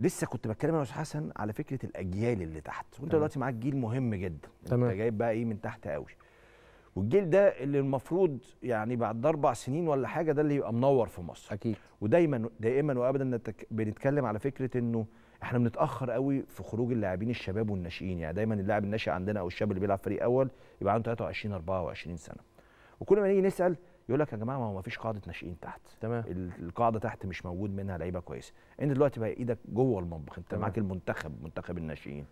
لسه كنت بتكلم انا استاذ حسن على فكره الاجيال اللي تحت وانت دلوقتي معاك جيل مهم جدا تمام. انت جايب بقى ايه من تحت قوي والجيل ده اللي المفروض يعني بعد اربع سنين ولا حاجه ده اللي يبقى منور في مصر اكيد ودايما دائما وابدا نتك... بنتكلم على فكره انه احنا بنتاخر قوي في خروج اللاعبين الشباب والناشئين يعني دايما اللاعب الناشئ عندنا او الشاب اللي بيلعب فريق اول يبقى عنده 23 24 سنه وكل ما نيجي نسال يقول لك يا جماعه ما هو ما فيش قاعده ناشئين تحت تمام القاعده تحت مش موجود منها لعيبه كويسه انت دلوقتي بقى ايدك جوه المطبخ انت معاك المنتخب منتخب الناشئين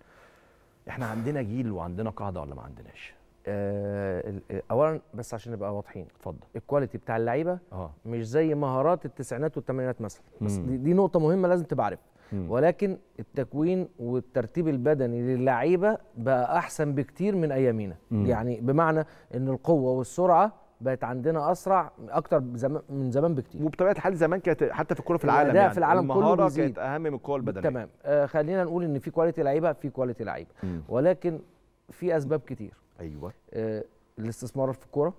احنا عندنا جيل وعندنا قاعده ولا ما عندناش آه اولا بس عشان نبقى واضحين اتفضل الكواليتي بتاع اللعيبه آه. مش زي مهارات التسعينات والثمانينات مثلا بس دي, دي نقطه مهمه لازم تبقى عارفها ولكن التكوين والترتيب البدني للعيبه بقى احسن بكتير من ايامينا يعني بمعنى ان القوه والسرعه بقت عندنا اسرع اكتر زمان من زمان بكتير وبطبيعه الحال زمان كانت حتى في الكوره في العالم يعني في العالم المهارة كله كانت اهم من الكوره البدنيه تمام آه خلينا نقول ان في كواليتي لعيبه في كواليتي لعيبه ولكن في اسباب كتير ايوه آه الاستثمار في الكوره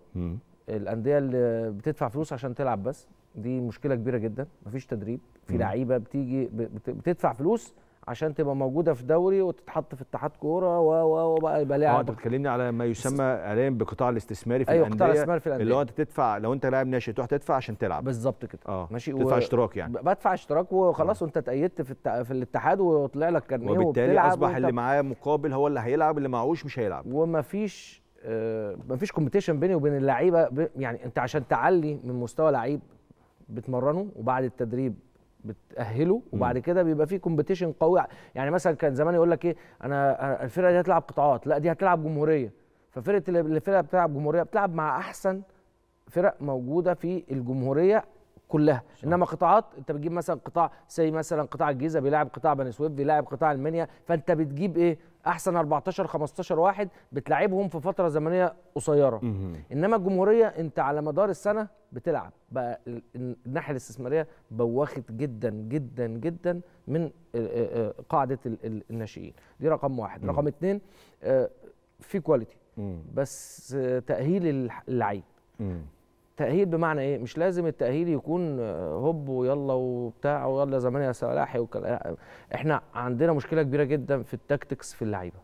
الانديه اللي بتدفع فلوس عشان تلعب بس دي مشكله كبيره جدا مفيش تدريب في لعيبه بتيجي بتدفع فلوس عشان تبقى موجوده في دوري وتتحط في اتحاد كوره و و وبقى يبقى لاعب اه انت بتكلمني على ما يسمى حاليا بقطاع الاستثماري في أيوة الانديه قطاع الاستثماري في الانديه اللي هو انت تدفع لو انت لاعب ناشئ تروح تدفع عشان تلعب بالظبط كده اه ماشي تدفع و... اشتراك يعني بدفع اشتراك وخلاص اه. وانت اتأيدت في, الت... في الاتحاد وطلع لك كارنيه وبالتالي اصبح وانت... اللي معاه مقابل هو اللي هيلعب اللي معهوش مش هيلعب ومفيش آه مفيش كومبيتيشن بيني وبين اللعيبه ب... يعني انت عشان تعلي من مستوى لعيب بتمرنه وبعد التدريب بتاهله وبعد كده بيبقى في كومبيتيشن قوي يعني مثلا كان زمان يقول لك ايه انا الفرقه دي هتلعب قطاعات لا دي هتلعب جمهوريه ففرقه الفرقه بتلعب جمهوريه بتلعب مع احسن فرق موجوده في الجمهوريه كلها صح. انما قطاعات انت بتجيب مثلا قطاع زي مثلا قطاع الجيزه بيلاعب قطاع بني سويف بيلاعب قطاع المنيا فانت بتجيب ايه احسن 14 15 واحد بتلعبهم في فتره زمنيه قصيره انما الجمهوريه انت على مدار السنه بتلعب بقى الناحيه الاستثماريه بوخت جدا جدا جدا من قاعده الناشئين دي رقم واحد مه. رقم اتنين آه، في كواليتي بس آه، تاهيل اللعيب تأهيل بمعنى ايه؟ مش لازم التأهيل يكون آه، هوب ويلا وبتاع ويلا زمان يا سلاحي احنا عندنا مشكلة كبيرة جدا في التاكتكس في اللعيبة